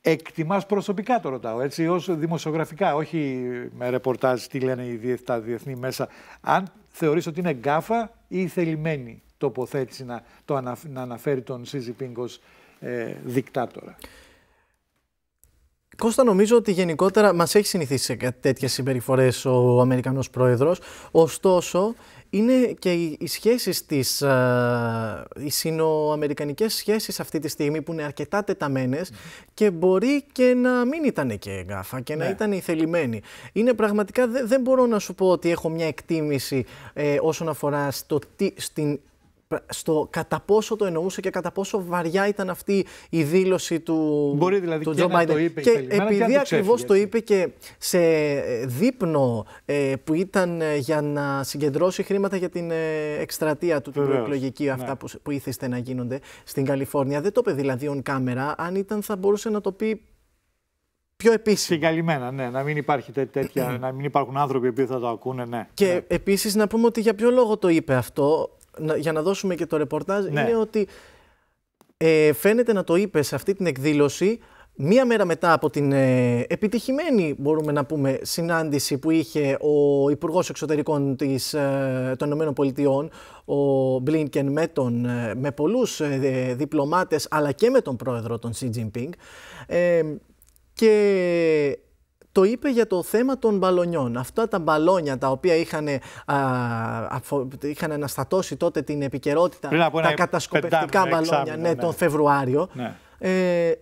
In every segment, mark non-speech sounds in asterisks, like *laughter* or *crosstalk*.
Εκτιμάς προσωπικά το ρωτάω, έτσι, ως δημοσιογραφικά, όχι με ρεπορτάζ τι λένε οι τα διεθνή μέσα. Αν θεωρείς ότι είναι γκάφα ή θελημένη τοποθέτηση να, το να αναφέρει τον Σιζιπίνγκο ε, δικτάτορα. Κώστα, νομίζω ότι γενικότερα μας έχει συνηθίσει σε τέτοιες συμπεριφορές ο Αμερικανός Πρόεδρος, Ωστόσο, είναι και οι σχέσεις της, οι συνοαμερικανικές σχέσεις αυτή τη στιγμή που είναι αρκετά τεταμένες και μπορεί και να μην ήταν και εγκάφα και να ναι. ήταν ηθελημένοι. Είναι πραγματικά, δεν μπορώ να σου πω ότι έχω μια εκτίμηση ε, όσον αφορά στο τι, στην στο κατά πόσο το εννοούσε και κατά πόσο βαριά ήταν αυτή η δήλωση του Μπορεί δηλαδή του και το είπε επειδή ακριβώ το είπε και σε ε, δείπνο ε, που ήταν ε, για να συγκεντρώσει χρήματα για την εκστρατεία του, την προεκλογική, ναι. αυτά που, που ήθεστε να γίνονται στην Καλιφόρνια. Δεν το είπε δηλαδή on camera. Αν ήταν, θα μπορούσε να το πει πιο επίσημα. Συγκαλυμμένα, ναι. Να μην, υπάρχει τέ, *clears throat* να μην υπάρχουν άνθρωποι που θα το ακούνε, ναι. Και ναι. επίσης να πούμε ότι για ποιο λόγο το είπε αυτό για να δώσουμε και το ρεπορτάζ ναι. είναι ότι ε, φαίνεται να το είπε σε αυτή την εκδήλωση μία μέρα μετά από την ε, επιτυχημένη, μπορούμε να πούμε, συνάντηση που είχε ο Υπουργός Εξωτερικών της, ε, των Ηνωμένων Πολιτειών, ο Μπλίνκεν με, τον, ε, με πολλούς ε, διπλωμάτες αλλά και με τον πρόεδρο, τον Σι και το είπε για το θέμα των μπαλονιών. Αυτά τα μπαλόνια τα οποία είχαν, είχαν αναστατώσει τότε την επικαιρότητα, τα κατασκοπευτικά μπαλόνια ναι, τον ναι. Φεβρουάριο. Ναι. Ε,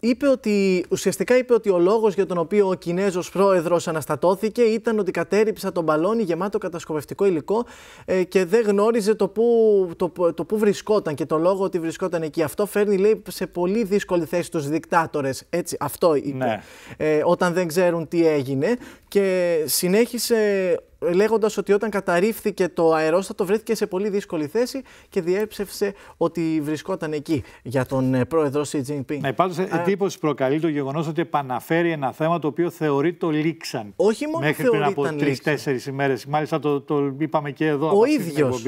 είπε ότι, ουσιαστικά είπε ότι ο λόγος για τον οποίο ο Κινέζος πρόεδρος αναστατώθηκε ήταν ότι κατέριψα τον μπαλόνι γεμάτο κατασκοπευτικό υλικό ε, και δεν γνώριζε το που, το, που βρισκόταν και το λόγο ότι βρισκόταν εκεί. Αυτό φέρνει λέει, σε πολύ δύσκολη θέση τους δικτάτορες, έτσι, αυτό είπε, ναι. ε, όταν δεν ξέρουν τι έγινε και συνέχισε λέγοντας ότι όταν καταρρίφθηκε το αερόστατο βρέθηκε σε πολύ δύσκολη θέση και διέψευσε ότι βρισκόταν εκεί για τον ε, πρόεδρο Xi Jinping. Να υπάρχει εντύπωση προκαλεί το γεγονός ότι επαναφέρει ένα θέμα το οποίο θεωρεί το λήξαν. Όχι μόνο μέχρι πριν από τρει-τέσσερι ημέρες. Μάλιστα το, το είπαμε και εδώ. Ο ίδιο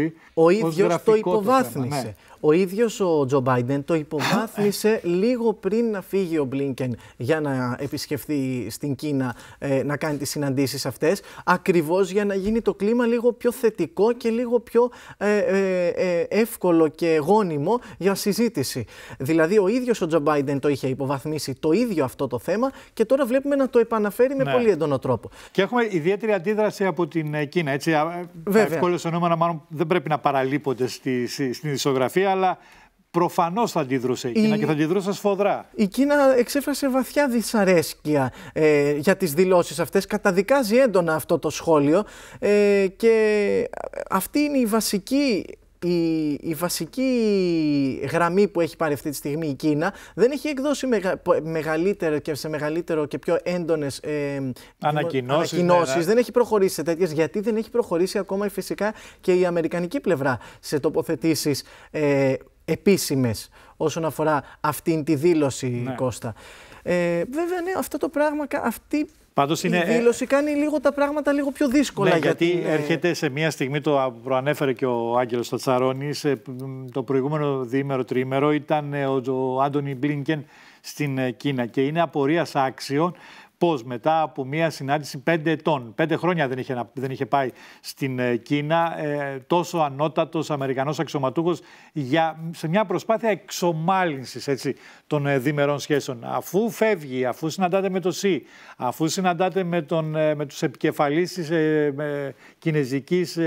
ίδιος το υποβάθμισε. Ναι. Ο ίδιος ο Τζο Μπάιντεν το υποβάθμισε *coughs* λίγο πριν να φύγει ο Μπλίνκεν για να επισκεφθεί στην Κίνα ε, να κάνει τις συναντήσεις αυτές. Ακριβώς για να γίνει το κλίμα λίγο πιο θετικό και λίγο πιο ε, ε, ε εύκολο και γόνιμο για συζήτηση. Δηλαδή, ο ίδιος ο Τζο Μπάιντεν το είχε υποβαθμίσει το ίδιο αυτό το θέμα και τώρα βλέπουμε να το επαναφέρει με ναι. πολύ έντονο τρόπο. Και έχουμε ιδιαίτερη αντίδραση από την ε, Κίνα. Έτσι, ε, Βέβαια. Τα ευκόλυτα μάλλον δεν πρέπει να παραλείπονται στη, στη, στην ισογραφία, αλλά Προφανώς θα αντιδρούσε η, Κίνα και θα αντιδρούσε σφοδρά. Η Κίνα εξέφρασε βαθιά δυσαρέσκεια ε, για τις δηλώσεις αυτές. Καταδικάζει έντονα αυτό το σχόλιο. Ε, και αυτή είναι η βασική η, η βασική γραμμή που έχει πάρει αυτή τη στιγμή η Κίνα δεν έχει εκδώσει μεγα, μεγαλύτερο και σε μεγαλύτερο και πιο έντονες ε, ανακοινώσεις, ανακοινώσεις. Ναι. δεν έχει προχωρήσει σε τέτοιες γιατί δεν έχει προχωρήσει ακόμα ε, φυσικά και η αμερικανική πλευρά σε τοποθετήσεις ε, επίσημες όσον αφορά αυτήν τη δήλωση, ναι. Κώστα. Ε, βέβαια, ναι, αυτό το πράγμα, αυτή Πάντως η ε, δήλωση κάνει λίγο τα πράγματα λίγο πιο δύσκολα. Ναι, γιατί, ε, έρχεται σε μια στιγμή, το προανέφερε και ο Άγγελος Τατσαρώνης, ε, το προηγούμενο διήμερο, τριήμερο ήταν ο, Άντωνι Μπλίνκεν στην Κίνα και είναι απορίας άξιων Πώς μετά από μια συνάντηση πέντε ετών, πέντε χρόνια δεν είχε, δεν είχε πάει στην ε, Κίνα, ε, τόσο ανώτατος Αμερικανός αξιωματούχος σε μια προσπάθεια εξομάλυνσης των ε, διμερών σχέσεων. Αφού φεύγει, αφού συναντάται με το ΣΥ, αφού συναντάται με, τον, ε, με τους επικεφαλείς της ε, κινέζικης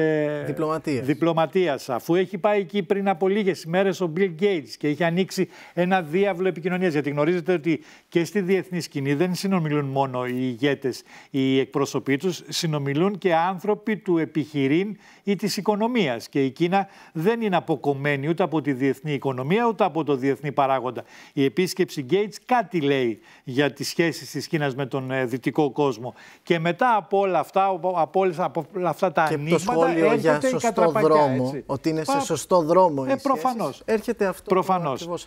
διπλωματίας. αφού έχει πάει εκεί πριν από λίγες ημέρες ο Bill Gates και έχει ανοίξει ένα διάβλο επικοινωνίας. γιατί γνωρίζετε ότι και στη διεθνή σκηνή δεν συνομιλούν μόνο μόνο οι ηγέτες, οι εκπρόσωποι τους συνομιλούν και άνθρωποι του επιχειρήν ή της οικονομίας. Και η Κίνα δεν είναι αποκομμένη ούτε από τη διεθνή οικονομία, ούτε από το διεθνή παράγοντα. Η επίσκεψη Gates κάτι λέει για τις σχέσεις της Κίνας με τον ε, δυτικό κόσμο. Και μετά από όλα αυτά, από, όλες, από όλα αυτά τα και ανοίγματα... Και το σχόλιο για σωστό δρόμο, έτσι. ότι είναι σε σωστό δρόμο ε, προφανώς. Έρχεται αυτό προφανώς. ακριβώς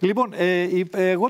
Λοιπόν, ε, ε, εγώ